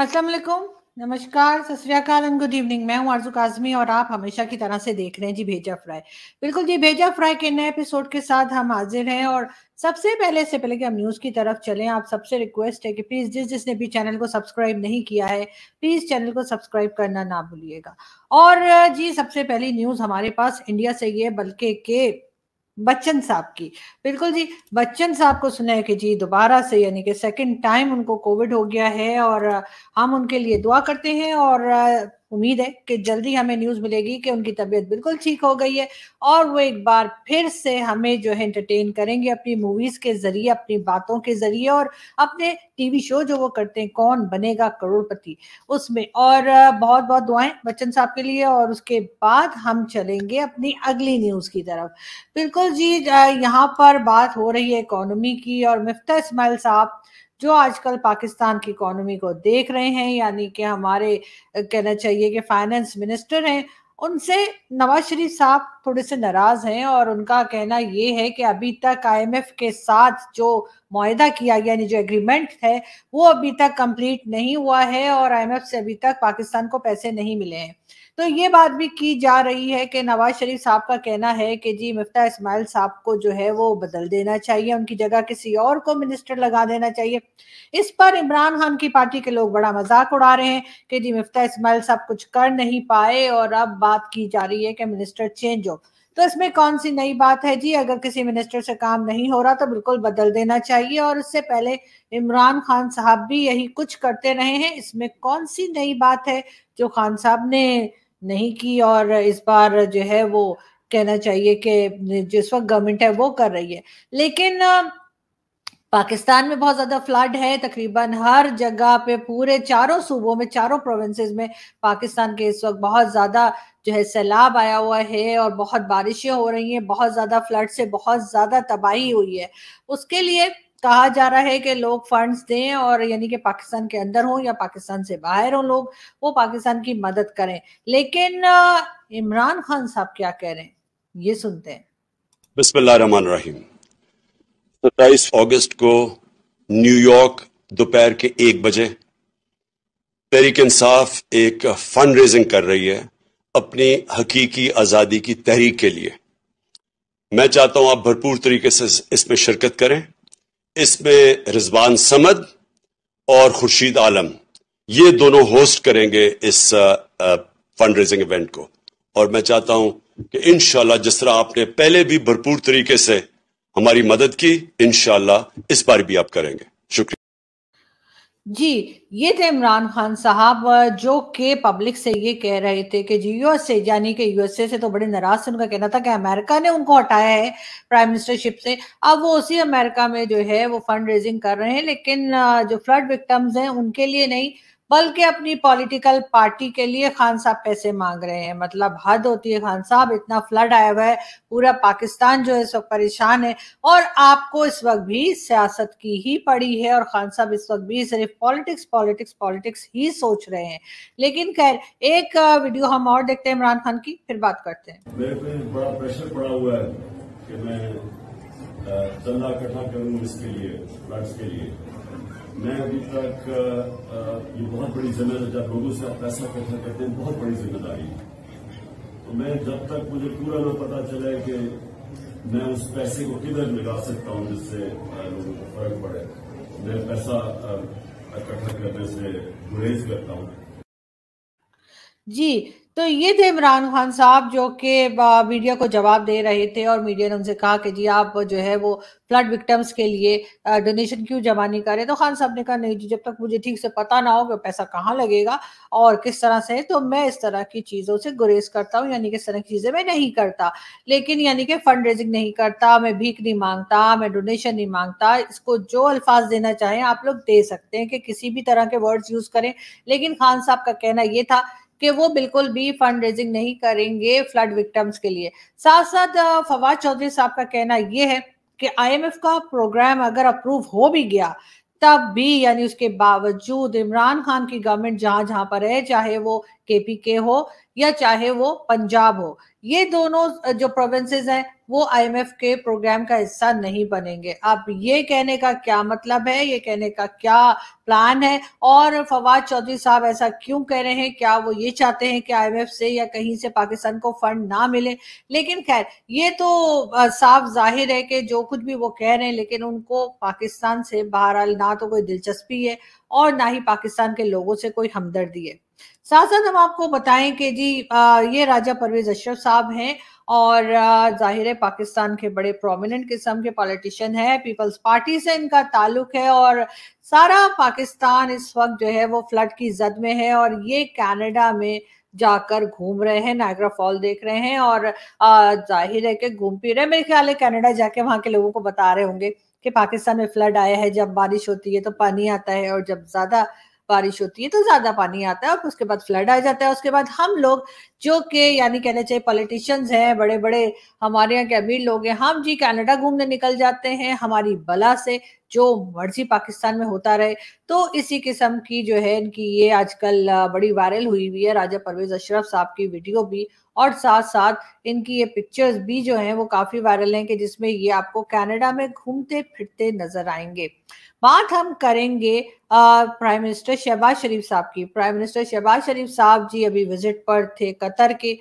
असलकुम नमस्कार सत्याकाल and good evening मैं हूं आरजू काजमी और आप हमेशा की तरह से देख रहे हैं जी भेजा फ्राई बिल्कुल जी भेजा फ्राई के नए एपिसोड के साथ हम हाजिर हैं और सबसे पहले से पहले कि हम न्यूज़ की तरफ चलें आप सबसे रिक्वेस्ट है कि प्लीज़ जिस जिसने भी चैनल को सब्सक्राइब नहीं किया है प्लीज़ चैनल को सब्सक्राइब करना ना भूलिएगा और जी सबसे पहली न्यूज़ हमारे पास इंडिया से ये बल्कि के बच्चन साहब की बिल्कुल जी बच्चन साहब को सुना है कि जी दोबारा से यानी कि सेकंड टाइम उनको कोविड हो गया है और हम उनके लिए दुआ करते हैं और उम्मीद है कि जल्दी हमें न्यूज़ मिलेगी कि उनकी तबीयत बिल्कुल ठीक हो गई है और वो एक बार फिर से हमें जो है एंटरटेन करेंगे अपनी मूवीज़ के ज़रिए अपनी बातों के ज़रिए और अपने टीवी शो जो वो करते हैं कौन बनेगा करोड़पति उसमें और बहुत बहुत दुआएं बच्चन साहब के लिए और उसके बाद हम चलेंगे अपनी अगली न्यूज़ की तरफ बिल्कुल जी यहाँ पर बात हो रही है इकोनॉमी की और मिफ्ता इस्माइल साहब जो आजकल पाकिस्तान की इकोनॉमी को देख रहे हैं यानी कि हमारे कहना चाहिए कि फाइनेंस मिनिस्टर हैं उनसे नवाज शरीफ साहब थोड़े से नाराज हैं और उनका कहना ये है कि अभी तक आईएमएफ के साथ जो माहा किया गया यानी जो एग्रीमेंट है वो अभी तक कंप्लीट नहीं हुआ है और आईएमएफ से अभी तक पाकिस्तान को पैसे नहीं मिले हैं तो ये बात भी की जा रही है कि नवाज शरीफ साहब का कहना है कि जी मिफ्ता इस्माइल साहब को जो है वो बदल देना चाहिए उनकी जगह किसी और को मिनिस्टर लगा देना चाहिए इस पर इमरान खान की पार्टी के लोग बड़ा मजाक उड़ा रहे हैं कि जी मुफ्ता इस्माइल साहब कुछ कर नहीं पाए और अब बात की जा रही है कि मिनिस्टर चेंज हो तो इसमें कौन सी नई बात है जी अगर किसी मिनिस्टर से काम नहीं हो रहा तो बिल्कुल बदल देना चाहिए और इससे पहले इमरान खान साहब भी यही कुछ करते रहे हैं इसमें कौन सी नई बात है जो खान साहब ने नहीं की और इस बार जो है वो कहना चाहिए कि जिस वक्त गवर्नमेंट है वो कर रही है लेकिन पाकिस्तान में बहुत ज्यादा फ्लड है तकरीबन हर जगह पे पूरे चारों सूबों में चारों प्रोविंसेस में पाकिस्तान के इस वक्त बहुत ज्यादा जो है सैलाब आया हुआ है और बहुत बारिशें हो रही हैं बहुत ज्यादा फ्लड से बहुत ज्यादा तबाही हुई है उसके लिए कहा जा रहा है कि लोग फंड्स दें और यानी कि पाकिस्तान के अंदर हों या पाकिस्तान से बाहर हों लोग वो पाकिस्तान की मदद करें लेकिन इमरान खान साहब क्या कह रहे हैं ये सुनते हैं बिस्मिल्लाह रहमान रहीम सत्ताईस अगस्त को न्यूयॉर्क दोपहर के एक बजे तहरीक इंसाफ एक फंड रेजिंग कर रही है अपनी हकीकी आज़ादी की तहरीक के लिए मैं चाहता हूं आप भरपूर तरीके से इसमें शिरकत करें इसमें रिजवान समद और खुर्शीद आलम ये दोनों होस्ट करेंगे इस फंड रेजिंग इवेंट को और मैं चाहता हूं कि इन जिस तरह आपने पहले भी भरपूर तरीके से हमारी मदद की इनशाला इस बार भी आप करेंगे शुक्रिया जी ये थे इमरान खान साहब जो के पब्लिक से ये कह रहे थे कि जी यूएसए यानी कि यूएसए से तो बड़े नाराज थे उनका कहना था कि अमेरिका ने उनको हटाया है प्राइम मिनिस्टरशिप से अब वो उसी अमेरिका में जो है वो फंड रेजिंग कर रहे हैं लेकिन जो फ्लड विक्टम्स हैं उनके लिए नहीं बल्कि अपनी पॉलिटिकल पार्टी के लिए खान साहब पैसे मांग रहे हैं मतलब हद होती है खान साहब इतना फ्लड आया हुआ है पूरा पाकिस्तान जो है सो परेशान है और आपको इस वक्त भी सियासत की ही पड़ी है और खान साहब इस वक्त भी सिर्फ पॉलिटिक्स पॉलिटिक्स पॉलिटिक्स ही सोच रहे हैं लेकिन खैर एक वीडियो हम और देखते हैं इमरान खान की फिर बात करते हैं मेरे मैं चंदा इकट्ठा इसके लिए फ्लड्स के लिए मैं अभी तक ये बहुत बड़ी जिम्मेदारी जब लोगों से आप पैसा इकट्ठा करते हैं बहुत बड़ी जिम्मेदारी है तो मैं जब तक मुझे पूरा ना पता चले कि मैं उस पैसे को किधर लगा सकता हूं जिससे लोगों को फर्क पड़े मैं पैसा इकट्ठा करने से गुरेज करता हूं जी तो ये थे इमरान खान साहब जो कि मीडिया को जवाब दे रहे थे और मीडिया ने उनसे कहा कि जी आप जो है वो फ्लड विक्टम्स के लिए डोनेशन क्यों जमा नहीं करें तो खान साहब ने कहा नहीं जी जब तक मुझे ठीक से पता ना हो कि पैसा कहाँ लगेगा और किस तरह से है तो मैं इस तरह की चीज़ों से गुरेज करता हूँ यानी कि इस तरह की चीज़ें मैं नहीं करता लेकिन यानी कि फंड रेजिंग नहीं करता मैं भीख नहीं मांगता मैं डोनेशन नहीं मांगता इसको जो अल्फाज देना चाहें आप लोग दे सकते हैं कि किसी भी तरह के वर्ड्स यूज़ करें लेकिन खान साहब का कहना ये था कि वो बिल्कुल भी फंड रेजिंग नहीं करेंगे फ्लड विक्टम्स के लिए साथ साथ फवाद चौधरी साहब का कहना यह है कि आईएमएफ का प्रोग्राम अगर अप्रूव हो भी गया तब भी यानी उसके बावजूद इमरान खान की गवर्नमेंट जहां जहां पर है चाहे वो केपी के हो या चाहे वो पंजाब हो ये दोनों जो प्रोविंसेस हैं वो आईएमएफ के प्रोग्राम का हिस्सा नहीं बनेंगे आप ये कहने का क्या मतलब है ये कहने का क्या प्लान है और फवाद चौधरी साहब ऐसा क्यों कह रहे हैं क्या वो ये चाहते हैं कि आईएमएफ से या कहीं से पाकिस्तान को फंड ना मिले लेकिन खैर ये तो साफ जाहिर है कि जो कुछ भी वो कह रहे हैं लेकिन उनको पाकिस्तान से बहरहाल ना तो कोई दिलचस्पी है और ना ही पाकिस्तान के लोगों से कोई हमदर्दी है साथ साथ हम आपको बताएं कि जी ये राजा परवेज अशरफ साहब हैं और जाहिर है पाकिस्तान के बड़े प्रोमिनेंट किस्म के पॉलिटिशियन हैं पीपल्स पार्टी से इनका ताल्लुक है और सारा पाकिस्तान इस वक्त जो है वो फ्लड की जद में है और ये कनाडा में जाकर घूम रहे हैं नागरा फॉल देख रहे हैं और जाहिर है कि घूम पी रहे हैं मेरे ख्याल है कनाडा जाके वहाँ के लोगों को बता रहे होंगे कि पाकिस्तान में फ्लड आया है जब बारिश होती है तो पानी आता है और जब ज्यादा बारिश होती है तो ज्यादा पानी आता है और उसके बाद फ्लड आ जाता है उसके बाद हम लोग जो कि यानी कहने चाहिए पॉलिटिशियंस हैं बड़े बड़े हमारे यहाँ के अमीर लोग हैं हम जी कनाडा घूमने निकल जाते हैं हमारी बला से जो मर्जी पाकिस्तान में होता रहे तो इसी किस्म की जो है इनकी ये आजकल बड़ी वायरल हुई हुई है राजा परवेज अशरफ साहब की वीडियो भी और साथ साथ इनकी ये पिक्चर्स भी जो हैं वो काफी वायरल हैं कि जिसमें ये आपको कनाडा में घूमते फिरते नजर आएंगे बात हम करेंगे प्राइम मिनिस्टर शहबाज शरीफ साहब की प्राइम मिनिस्टर शहबाज शरीफ साहब जी अभी विजिट पर थे कतर के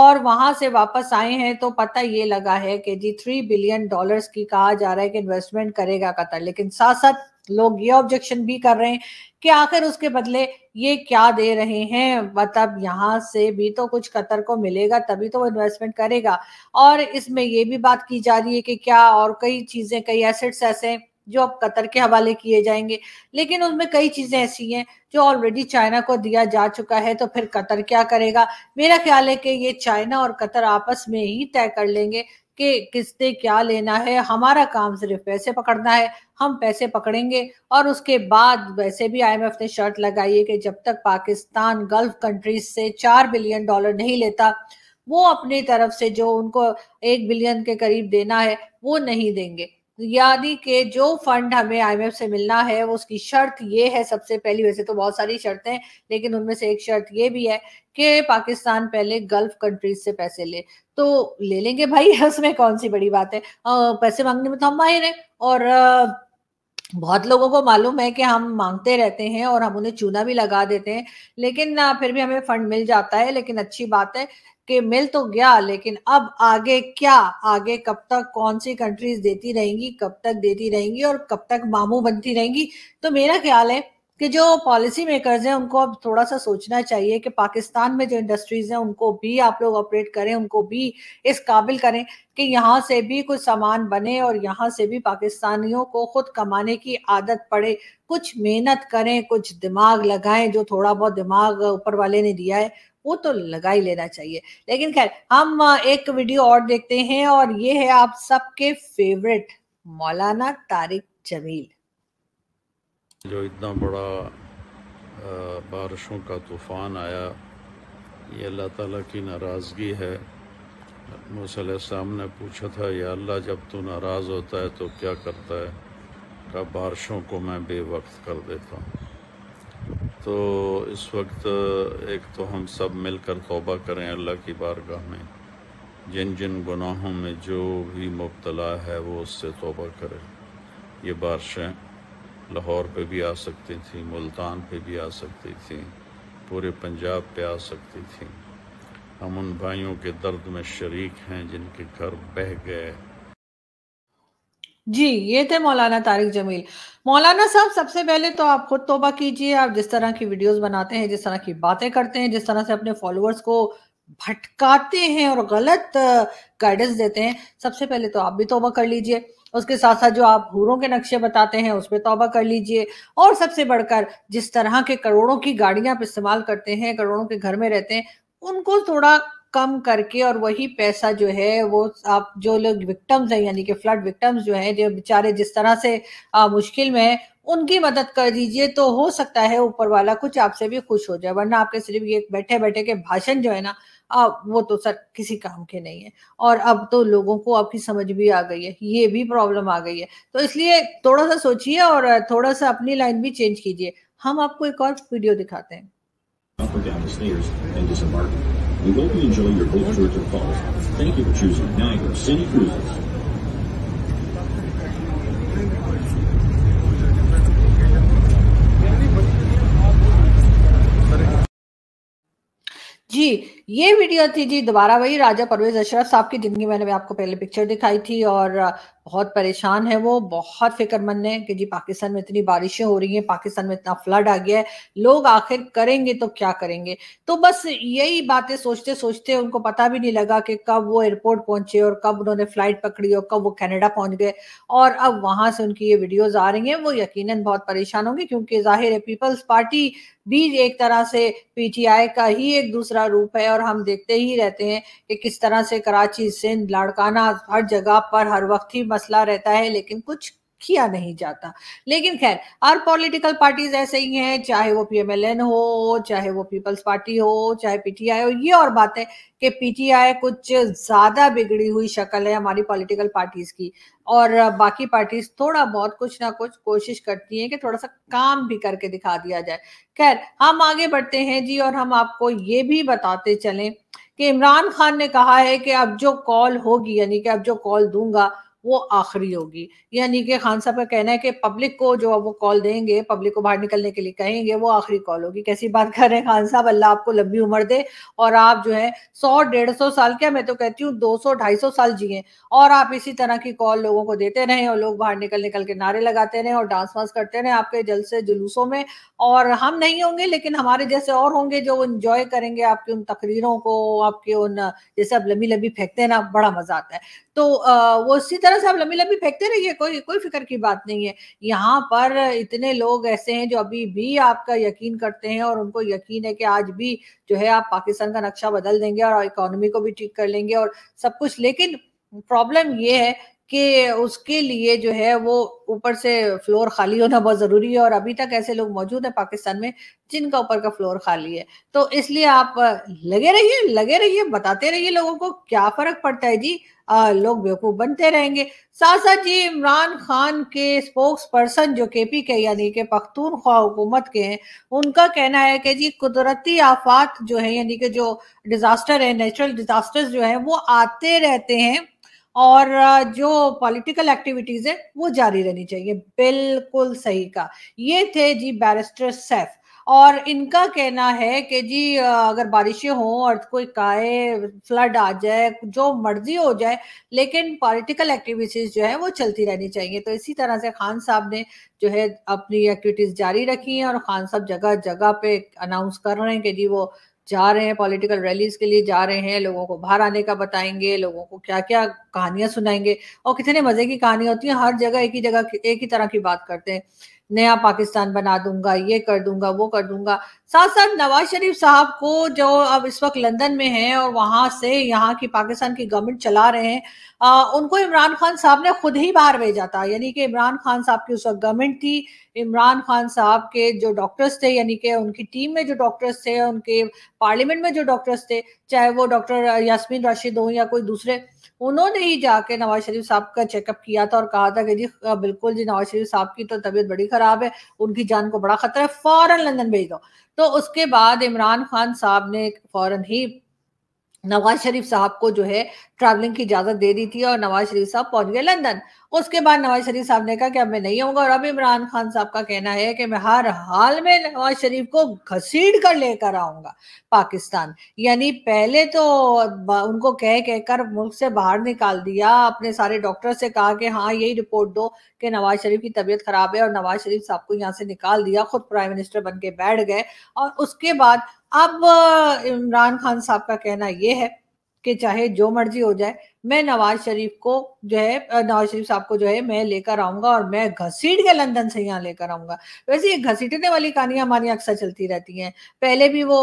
और वहां से वापस आए हैं तो पता ये लगा है कि जी थ्री बिलियन डॉलर्स की कहा जा रहा है कि इन्वेस्टमेंट करेगा कतर लेकिन साथ साथ लोग ये ऑब्जेक्शन भी कर रहे हैं कि आखिर उसके बदले ये क्या दे रहे हैं मतलब यहाँ से भी तो कुछ कतर को मिलेगा तभी तो वो इन्वेस्टमेंट करेगा और इसमें ये भी बात की जा रही है कि क्या और कई चीजें कई एसेट्स ऐसे जो अब कतर के हवाले किए जाएंगे लेकिन उसमें कई चीज़ें ऐसी हैं जो ऑलरेडी चाइना को दिया जा चुका है तो फिर कतर क्या करेगा मेरा ख्याल है कि ये चाइना और कतर आपस में ही तय कर लेंगे कि किसने क्या लेना है हमारा काम सिर्फ पैसे पकड़ना है हम पैसे पकड़ेंगे और उसके बाद वैसे भी आईएमएफ ने शर्त लगाई है कि जब तक पाकिस्तान गल्फ कंट्रीज से चार बिलियन डॉलर नहीं लेता वो अपनी तरफ से जो उनको एक बिलियन के करीब देना है वो नहीं देंगे यानी कि जो फंड हमें आईएमएफ से मिलना है वो उसकी शर्त ये है सबसे पहली वैसे तो बहुत सारी शर्तें लेकिन उनमें से एक शर्त ये भी है कि पाकिस्तान पहले गल्फ कंट्रीज से पैसे ले तो ले लेंगे भाई उसमें कौन सी बड़ी बात है आ, पैसे मांगने में तो हम माहिर हैं और आ, बहुत लोगों को मालूम है कि हम मांगते रहते हैं और हम उन्हें चूना भी लगा देते हैं लेकिन फिर भी हमें फंड मिल जाता है लेकिन अच्छी बात है कि मिल तो गया लेकिन अब आगे क्या आगे कब तक कौन सी कंट्रीज देती रहेंगी कब तक देती रहेंगी और कब तक मामू बनती रहेंगी तो मेरा ख्याल है कि जो पॉलिसी मेकर्स हैं उनको अब थोड़ा सा सोचना चाहिए कि पाकिस्तान में जो इंडस्ट्रीज हैं उनको भी आप लोग ऑपरेट करें उनको भी इस काबिल करें कि यहाँ से भी कुछ सामान बने और यहाँ से भी पाकिस्तानियों को खुद कमाने की आदत पड़े कुछ मेहनत करें कुछ दिमाग लगाएं जो थोड़ा बहुत दिमाग ऊपर वाले ने दिया है वो तो लगा ही लेना चाहिए लेकिन खैर हम एक वीडियो और देखते हैं और ये है आप सबके फेवरेट मौलाना तारिक जमील जो इतना बड़ा बारिशों का तूफ़ान आया ये अल्लाह ताला की नाराज़गी है मूसम ने पूछा था ये अल्लाह जब तू नाराज़ होता है तो क्या करता है का बारिशों को मैं बेवक्त कर देता हूँ तो इस वक्त एक तो हम सब मिलकर तोबा करें अल्लाह की बारगाह में जिन जिन गुनाहों में जो भी मुबतला है वो उससे तोबा करें ये बारिशें लाहौर पे भी आ सकती थी मुल्तान पे भी आ सकती थी पूरे पंजाब पे आ सकती थी हम उन भाइयों के दर्द में शरीक हैं जिनके घर बह गए जी ये थे मौलाना तारिक जमील मौलाना साहब सबसे पहले तो आप खुद तोबा कीजिए आप जिस तरह की वीडियोस बनाते हैं जिस तरह की बातें करते हैं जिस तरह से अपने फॉलोअर्स को भटकाते हैं और गलत गाइडेंस देते हैं सबसे पहले तो आप भी तोबा कर लीजिए उसके साथ साथ जो आप हूरों के नक्शे बताते हैं उस पर तोबा कर लीजिए और सबसे बढ़कर जिस तरह के करोड़ों की गाड़ियां आप इस्तेमाल करते हैं करोड़ों के घर में रहते हैं उनको थोड़ा कम करके और वही पैसा जो है वो आप जो लोग विक्टम्स हैं यानी कि फ्लड विक्टम्स जो हैं जो बेचारे जिस तरह से आ, मुश्किल में है उनकी मदद कर दीजिए तो हो सकता है ऊपर वाला कुछ आपसे भी खुश हो जाए वरना आपके सिर्फ ये बैठे बैठे के भाषण जो है ना आ, वो तो सर किसी काम के नहीं है और अब तो लोगों को आपकी समझ भी आ गई है ये भी प्रॉब्लम आ गई है तो इसलिए थोड़ा सा सोचिए और थोड़ा सा अपनी लाइन भी चेंज कीजिए हम आपको एक और वीडियो दिखाते हैं We hope you enjoy your boat tour to the falls. Thank you for choosing Niagara City Cruises. ये वीडियो थी जी दोबारा वही राजा परवेज अशरफ साहब की जिंदगी मैंने आपको पहले पिक्चर दिखाई थी और बहुत परेशान है वो बहुत फिक्रमंद है कि जी पाकिस्तान में इतनी बारिशें हो रही हैं पाकिस्तान में इतना फ्लड आ गया है लोग आखिर करेंगे तो क्या करेंगे तो बस यही बातें सोचते सोचते उनको पता भी नहीं लगा कि कब वो एयरपोर्ट पहुंचे और कब उन्होंने फ्लाइट पकड़ी और कब वो कैनेडा पहुंच गए और अब वहां से उनकी ये वीडियोज आ रही है वो यकीन बहुत परेशान होंगे क्योंकि जाहिर है पीपल्स पार्टी भी एक तरह से पीटीआई का ही एक दूसरा रूप है और हम देखते ही रहते हैं कि किस तरह से कराची सिंध लाड़काना हर जगह पर हर वक्त ही मसला रहता है लेकिन कुछ किया नहीं जाता लेकिन खैर हर पॉलिटिकल पार्टीज ऐसे ही हैं चाहे वो पीएमएलएन हो चाहे वो पीपल्स पार्टी हो चाहे पीटीआई हो ये और बात है कि पीटीआई कुछ ज्यादा बिगड़ी हुई शक्ल है हमारी पॉलिटिकल पार्टीज की और बाकी पार्टीज थोड़ा बहुत कुछ ना कुछ कोशिश करती हैं कि थोड़ा सा काम भी करके दिखा दिया जाए खैर हम आगे बढ़ते हैं जी और हम आपको ये भी बताते चलें कि इमरान खान ने कहा है कि अब जो कॉल होगी यानी कि अब जो कॉल दूंगा वो आखिरी होगी यानी कि खान साहब का कहना है कि पब्लिक को जो वो कॉल देंगे पब्लिक को बाहर निकलने के लिए कहेंगे वो आखिरी कॉल होगी कैसी बात कर रहे हैं खान साहब अल्लाह आपको लंबी उम्र दे और आप जो है सौ डेढ़ सौ साल क्या मैं तो कहती हूँ दो सौ ढाई सौ साल जिये और आप इसी तरह की कॉल लोगों को देते रहे और लोग बाहर निकल निकल के नारे लगाते रहे और डांस वांस करते रहे आपके जलसे जुलूसों में और हम नहीं होंगे लेकिन हमारे जैसे और होंगे जो इंजॉय करेंगे आपकी उन तकरीरों को आपके उन जैसे आप लंबी लंबी फेंकते हैं ना बड़ा मजा आता है तो वो इसी तरह से आप लंबी लंबी फेंकते रहिए कोई कोई फिक्र की बात नहीं है यहाँ पर इतने लोग ऐसे हैं जो अभी भी आपका यकीन करते हैं और उनको यकीन है कि आज भी जो है आप पाकिस्तान का नक्शा बदल देंगे और इकोनॉमी को भी ठीक कर लेंगे और सब कुछ लेकिन प्रॉब्लम ये है कि उसके लिए जो है वो ऊपर से फ्लोर खाली होना बहुत ज़रूरी है और अभी तक ऐसे लोग मौजूद हैं पाकिस्तान में जिनका ऊपर का फ्लोर खाली है तो इसलिए आप लगे रहिए लगे रहिए बताते रहिए लोगों को क्या फ़र्क पड़ता है जी आ, लोग बेवकूफ़ बनते रहेंगे साथ साथ जी इमरान खान के स्पोक्स पर्सन जो के पी के यानी कि पख्तूनख्वा हुकूमत के हैं उनका कहना है कि जी कुदरती आफात जो है यानी कि जो डिज़ास्टर है नेचुरल डिज़ास्टर्स जो है वो आते रहते हैं और जो पॉलिटिकल एक्टिविटीज है वो जारी रहनी चाहिए बिल्कुल सही का ये थे जी बैरिस्टर सैफ और इनका कहना है कि जी अगर बारिशें हों और कोई काए फ्लड आ जाए जो मर्जी हो जाए लेकिन पॉलिटिकल एक्टिविटीज जो है वो चलती रहनी चाहिए तो इसी तरह से खान साहब ने जो है अपनी एक्टिविटीज जारी रखी हैं और खान साहब जगह जगह पे अनाउंस कर रहे हैं कि जी वो जा रहे हैं पॉलिटिकल रैलीज के लिए जा रहे हैं लोगों को बाहर आने का बताएंगे लोगों को क्या क्या कहानियां सुनाएंगे और कितने मजे की कहानियां होती हैं हर जगह एक ही जगह एक ही तरह की बात करते हैं नया पाकिस्तान बना दूंगा ये कर दूंगा वो कर दूंगा साथ साथ नवाज शरीफ साहब को जो अब इस वक्त लंदन में हैं और वहां से यहाँ की पाकिस्तान की गवर्नमेंट चला रहे हैं आ, उनको इमरान खान साहब ने खुद ही बाहर भेजा था यानी कि इमरान खान साहब की उस वक्त गवर्नमेंट थी इमरान खान साहब के जो डॉक्टर्स थे यानी कि उनकी टीम में जो डॉक्टर्स थे उनके पार्लियामेंट में जो डॉक्टर्स थे चाहे वो डॉक्टर यासमिन राशिद हो या कोई दूसरे उन्होंने ही जाके नवाज शरीफ साहब का चेकअप किया था और कहा था कि जी बिल्कुल जी नवाज शरीफ साहब की तो तबीयत बड़ी खराब है उनकी जान को बड़ा खतरा है फौरन लंदन भेज दो तो उसके बाद इमरान खान साहब ने फौरन ही नवाज शरीफ साहब को जो है ट्रैवलिंग की इजाजत दे दी थी और नवाज शरीफ साहब पहुंच गए लंदन उसके बाद नवाज शरीफ साहब ने कहा कि अब मैं नहीं आऊंगा और अब इमरान खान साहब का कहना है कि मैं हर हाल में नवाज शरीफ को घसीड कर लेकर आऊंगा पाकिस्तान यानी पहले तो उनको कह कहकर मुल्क से बाहर निकाल दिया अपने सारे डॉक्टर से कहा कि हाँ यही रिपोर्ट दो कि नवाज शरीफ की तबीयत खराब है और नवाज शरीफ साहब को यहाँ से निकाल दिया खुद प्राइम मिनिस्टर बन के बैठ गए और उसके बाद अब इमरान खान साहब का कहना यह है कि चाहे जो मर्जी हो जाए मैं नवाज शरीफ को जो है नवाज शरीफ साहब को जो है मैं लेकर आऊंगा और मैं घसीट के लंदन से यहाँ लेकर आऊंगा वैसे ये घसीटने वाली कहानियां हमारी अक्सर चलती रहती हैं पहले भी वो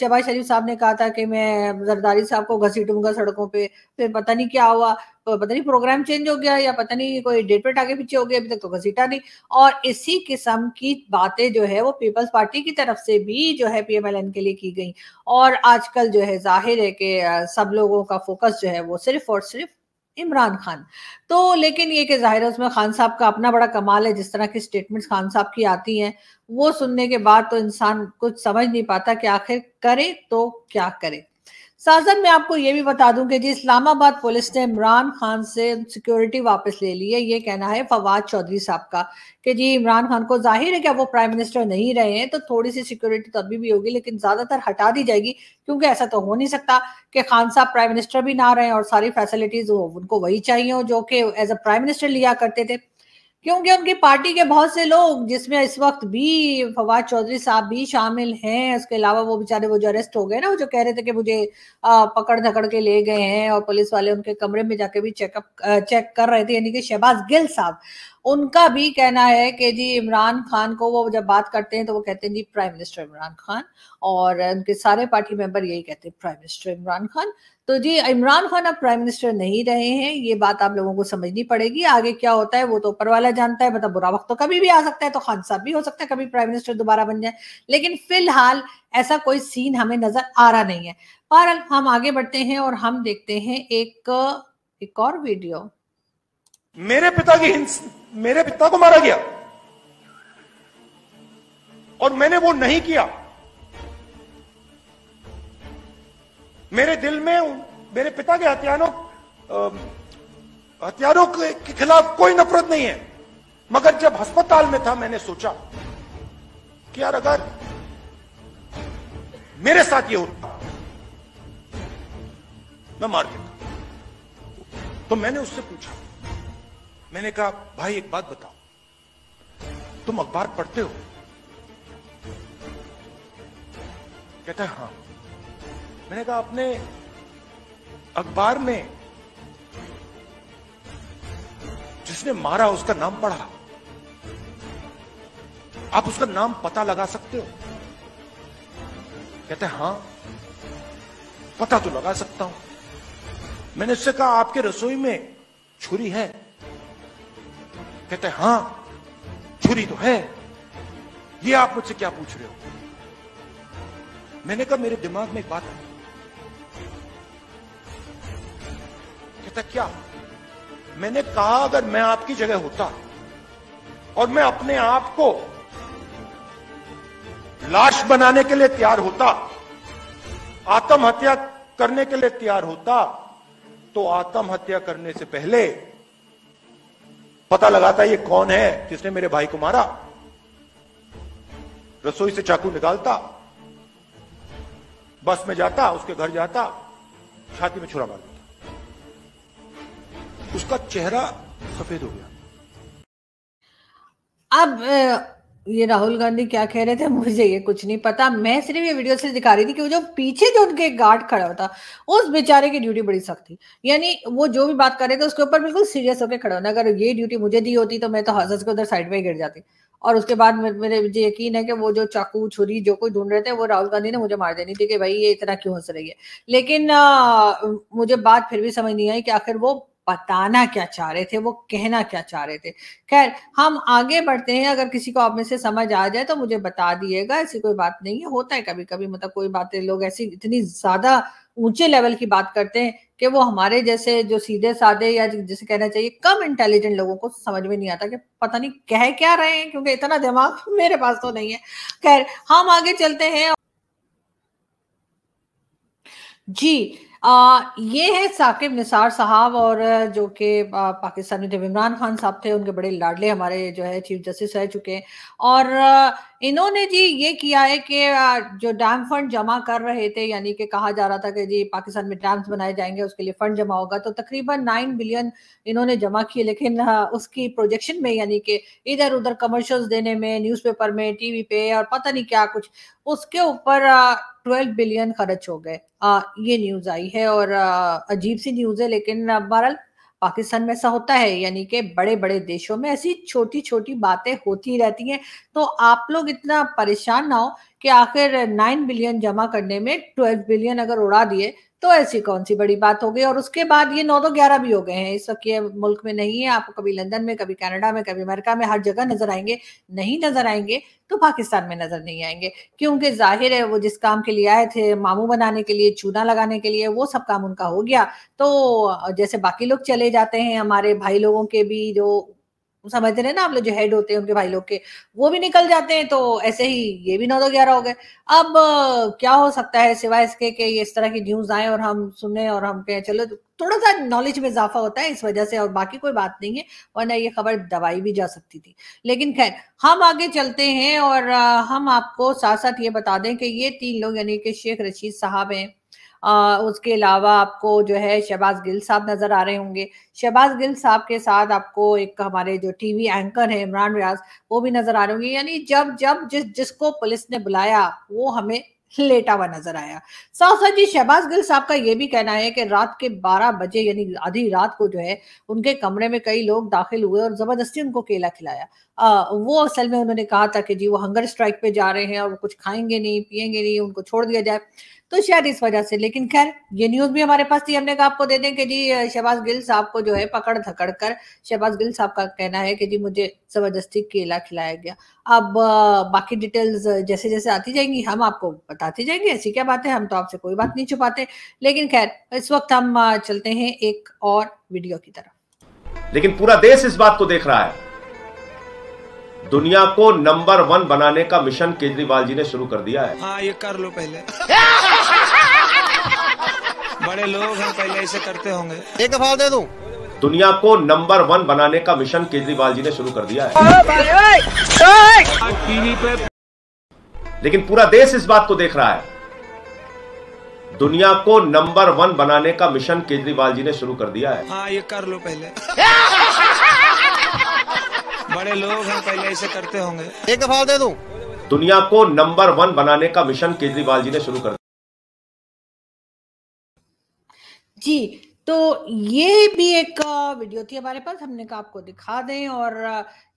शहबाज शरीफ साहब ने कहा था कि मैं जरदारी साहब को घसीटूंगा सड़कों पे फिर पता नहीं क्या हुआ तो पता नहीं प्रोग्राम चेंज हो गया या पता नहीं कोई डेट पेट आगे पीछे हो गया अभी तक तो घसीटा नहीं और इसी किस्म की बातें जो है वो पीपल्स पार्टी की तरफ से भी जो है पीएमएलएन के लिए की गई और आजकल जो है जाहिर है कि सब लोगों का फोकस जो है वो सिर्फ और सिर्फ इमरान खान तो लेकिन ये कि जाहिर है उसमें खान साहब का अपना बड़ा कमाल है जिस तरह की स्टेटमेंट्स खान साहब की आती हैं वो सुनने के बाद तो इंसान कुछ समझ नहीं पाता कि आखिर करे तो क्या करे साजन मैं आपको ये भी बता दूं कि जी इस्लामाबाद पुलिस ने इमरान खान से सिक्योरिटी वापस ले ली है ये कहना है फवाद चौधरी साहब का कि जी इमरान खान को जाहिर है कि वो प्राइम मिनिस्टर नहीं रहे हैं तो थोड़ी सी सिक्योरिटी तभी तो भी होगी लेकिन ज्यादातर हटा दी जाएगी क्योंकि ऐसा तो हो नहीं सकता कि खान साहब प्राइम मिनिस्टर भी ना रहे और सारी फैसिलिटीज उनको वही चाहिए जो कि एज अ प्राइम मिनिस्टर लिया करते थे क्योंकि उनकी पार्टी के बहुत से लोग जिसमें इस वक्त भी फवाद चौधरी साहब भी शामिल हैं उसके अलावा वो बेचारे वो जो अरेस्ट हो गए ना वो जो कह रहे थे कि मुझे पकड़ धकड़ के ले गए हैं और पुलिस वाले उनके कमरे में जाके भी चेकअप चेक कर रहे थे यानी कि शहबाज गिल साहब उनका भी कहना है कि जी इमरान खान को वो जब बात करते हैं तो वो कहते हैं जी प्राइम मिनिस्टर इमरान खान और उनके सारे पार्टी मेंबर यही कहते हैं प्राइम मिनिस्टर इमरान खान तो जी इमरान खान अब प्राइम मिनिस्टर नहीं रहे हैं ये बात आप लोगों को समझनी पड़ेगी आगे क्या होता है वो तो ऊपर वाला जानता है मतलब बुरा वक्त तो कभी भी आ सकता है तो खान साहब भी हो सकता है कभी प्राइम मिनिस्टर दोबारा बन जाए लेकिन फिलहाल ऐसा कोई सीन हमें नजर आ रहा नहीं है पर हम आगे बढ़ते हैं और हम देखते हैं एक एक और वीडियो मेरे पिता की हिंस मेरे पिता को मारा गया और मैंने वो नहीं किया मेरे दिल में मेरे पिता के हथियारों हथियारों के खिलाफ कोई नफरत नहीं है मगर जब अस्पताल में था मैंने सोचा कि यार अगर मेरे साथ ये होता मैं मार देता तो मैंने उससे पूछा मैंने कहा भाई एक बात बताओ तुम अखबार पढ़ते हो कहता है हां मैंने कहा अपने अखबार में जिसने मारा उसका नाम पढ़ा आप उसका नाम पता लगा सकते हो कहते हां पता तो लगा सकता हूं मैंने उससे कहा आपके रसोई में छुरी है कहते हां छुरी तो है ये आप मुझसे क्या पूछ रहे हो मैंने कहा मेरे दिमाग में एक बात है कहता क्या मैंने कहा अगर मैं आपकी जगह होता और मैं अपने आप को लाश बनाने के लिए तैयार होता आत्महत्या करने के लिए तैयार होता तो आत्महत्या करने से पहले पता लगाता ये कौन है जिसने मेरे भाई को मारा रसोई से चाकू निकालता बस में जाता उसके घर जाता छाती में छुरा मारता उसका चेहरा सफेद हो गया अब ये राहुल गांधी क्या कह रहे थे मुझे ये कुछ नहीं पता मैं सिर्फ ये वीडियो से दिखा रही थी कि वो जो पीछे जो उनके गार्ड खड़ा होता उस बेचारे की ड्यूटी बड़ी सख्त थी यानी वो जो भी बात कर रहे थे उसके ऊपर बिल्कुल सीरियस होकर खड़ा होना अगर ये ड्यूटी मुझे दी होती तो मैं तो हजर के उधर साइड में ही गिर जाती और उसके बाद मेरे मुझे यकीन है कि वो जो चाकू छुरी जो कोई ढूंढ रहे थे वो राहुल गांधी ने मुझे मार देनी थी कि भाई ये इतना क्यों हंस रही है लेकिन आ, मुझे बात फिर भी समझ नहीं आई कि आखिर वो बताना क्या चाह रहे थे वो कहना क्या चाह रहे थे खैर हम आगे बढ़ते हैं अगर किसी को आप में से समझ आ जाए तो मुझे बता दिएगा ऐसी कोई बात नहीं है होता है कभी कभी मतलब कोई बातें लोग ऐसी इतनी ज्यादा ऊंचे लेवल की बात करते हैं कि वो हमारे जैसे जो सीधे साधे या जिसे कहना चाहिए कम इंटेलिजेंट लोगों को समझ में नहीं आता कि पता नहीं कह क्या रहे हैं क्योंकि इतना दिमाग मेरे पास तो नहीं है खैर हम आगे चलते हैं जी ये है साकिब निसार साहब और जो कि पाकिस्तानी जब इमरान खान साहब थे उनके बड़े लाडले हमारे जो है चीफ जस्टिस रह चुके हैं और इन्होंने जी ये किया है कि जो डैम फंड जमा कर रहे थे यानी कि कहा जा रहा था कि जी पाकिस्तान में डैम्स बनाए जाएंगे उसके लिए फंड जमा होगा तो तकरीबन नाइन बिलियन इन्होंने जमा किए लेकिन उसकी प्रोजेक्शन में यानी कि इधर उधर कमर्शल्स देने में न्यूज़पेपर में टीवी पे और पता नहीं क्या कुछ उसके ऊपर 12 बिलियन खर्च हो गए ये न्यूज़ आई है और अजीब सी न्यूज़ है लेकिन बहरहाल पाकिस्तान में ऐसा होता है यानी कि बड़े बड़े देशों में ऐसी छोटी छोटी बातें होती रहती हैं तो आप लोग इतना परेशान ना हो कि आखिर नाइन बिलियन जमा करने में ट्वेल्व बिलियन अगर उड़ा दिए तो ऐसी कौन सी बड़ी बात हो गई और उसके बाद ये नौ दो ग्यारह भी हो गए हैं इस वक्त ये मुल्क में नहीं है आपको कभी लंदन में कभी कनाडा में कभी अमेरिका में हर जगह नजर आएंगे नहीं नजर आएंगे तो पाकिस्तान में नजर नहीं आएंगे क्योंकि जाहिर है वो जिस काम के लिए आए थे मामू बनाने के लिए चूना लगाने के लिए वो सब काम उनका हो गया तो जैसे बाकी लोग चले जाते हैं हमारे भाई लोगों के भी जो समझते रहे ना आप लोग जो हेड होते हैं उनके भाई लोग के वो भी निकल जाते हैं तो ऐसे ही ये भी नौ दो ग्यारह हो गए अब क्या हो सकता है सिवाय इसके कि इस तरह की न्यूज आए और हम सुने और हम कहें चलो थोड़ा सा नॉलेज में इजाफा होता है इस वजह से और बाकी कोई बात नहीं है वरना ये खबर दबाई भी जा सकती थी लेकिन खैर हम आगे चलते हैं और हम आपको साथ साथ ये बता दें कि ये तीन लोग यानी कि शेख रशीद साहब हैं आ, उसके अलावा आपको जो है शहबाज गिल साहब नजर आ रहे होंगे शहबाज गिल साहब के साथ आपको एक हमारे जो टीवी एंकर है इमरान रियाज वो भी नजर आ रहे होंगे यानी जब जब जिस जिसको पुलिस ने बुलाया वो हमें लेटा हुआ नजर आया साथ साथ जी शहबाज गिल साहब का ये भी कहना है कि रात के 12 बजे यानी आधी रात को जो है उनके कमरे में कई लोग दाखिल हुए और जबरदस्ती उनको केला खिलाया आ, वो असल में उन्होंने कहा था कि जी वो हंगर स्ट्राइक पे जा रहे हैं और वो कुछ खाएंगे नहीं पिएंगे नहीं उनको छोड़ दिया जाए तो शायद इस वजह से लेकिन खैर ये न्यूज भी हमारे पास थी हमने कहा आपको दे दें कि जी शहबाज गिल साहब को जो है पकड़ धकड़ कर शहबाज गिल साहब का कहना है कि जी मुझे जबरदस्ती केला खिलाया गया अब बाकी डिटेल्स जैसे जैसे आती जाएंगी हम आपको बताते जाएंगे ऐसी क्या बात है हम तो आपसे कोई बात नहीं छुपाते लेकिन खैर इस वक्त हम चलते हैं एक और वीडियो की तरफ लेकिन पूरा देश इस बात को देख रहा है दुनिया को नंबर वन बनाने का मिशन केजरीवाल जी ने शुरू कर दिया है हाँ ये कर लो पहले बड़े लोग हैं पहले ऐसे करते होंगे एक दफा दे दू दुनिया को नंबर वन बनाने का मिशन केजरीवाल जी ने शुरू कर दिया है टीवी लेकिन पूरा देश इस बात को देख रहा है दुनिया को नंबर वन बनाने का मिशन केजरीवाल जी ने शुरू कर दिया है हाँ ये कर लो पहले बड़े लोग हैं पहले ऐसे करते होंगे एक दफा दे दू दुनिया को नंबर वन बनाने का मिशन केजरीवाल जी ने शुरू कर दिया जी तो ये भी एक वीडियो थी हमारे पास हमने कहा आपको दिखा दें और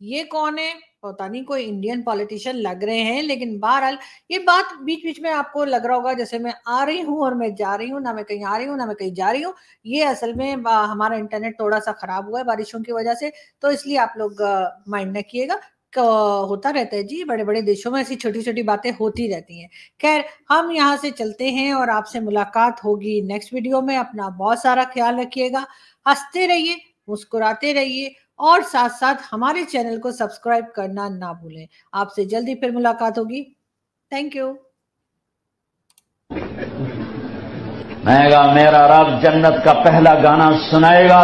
ये कौन है पता नहीं कोई इंडियन पॉलिटिशियन लग रहे हैं लेकिन बहरहाल ये बात बीच बीच में आपको लग रहा होगा जैसे मैं आ रही हूँ और मैं जा रही हूँ ना मैं कहीं आ रही हूँ ना मैं कहीं जा रही हूँ ये असल में हमारा इंटरनेट थोड़ा सा खराब हुआ है बारिशों की वजह से तो इसलिए आप लोग माइंड न किएगा होता रहता है जी बड़े बड़े देशों में ऐसी छोटी छोटी बातें होती रहती हैं खैर हम यहाँ से चलते हैं और आपसे मुलाकात होगी नेक्स्ट वीडियो में अपना बहुत सारा ख्याल रखिएगा हंसते रहिए मुस्कुराते रहिए और साथ साथ हमारे चैनल को सब्सक्राइब करना ना भूलें आपसे जल्दी फिर मुलाकात होगी थैंक यू मेरा रब जन्नत का पहला गाना सुनाएगा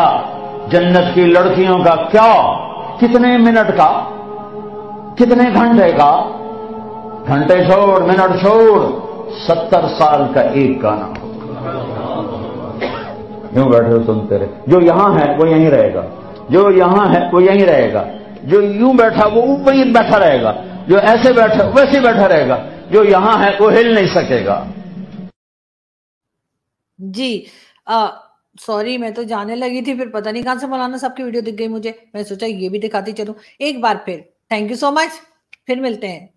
जन्नत की लड़कियों का क्या कितने मिनट का कितने घंटे का घंटे छोड़ मिनट छोड़ सत्तर साल का एक गाना क्यों बैठे हो सुनते रहे जो यहां है वो यहीं रहेगा जो यहां है वो यहीं रहेगा जो यूं बैठा वो वहीं बैठा रहेगा जो ऐसे बैठा वैसे बैठा रहेगा जो यहां है वो हिल नहीं सकेगा जी सॉरी मैं तो जाने लगी थी फिर पता नहीं कहां से मौलाना साहब की वीडियो दिख गई मुझे मैं सोचा ये भी दिखाती चलूं एक बार फिर थैंक यू सो मच फिर मिलते हैं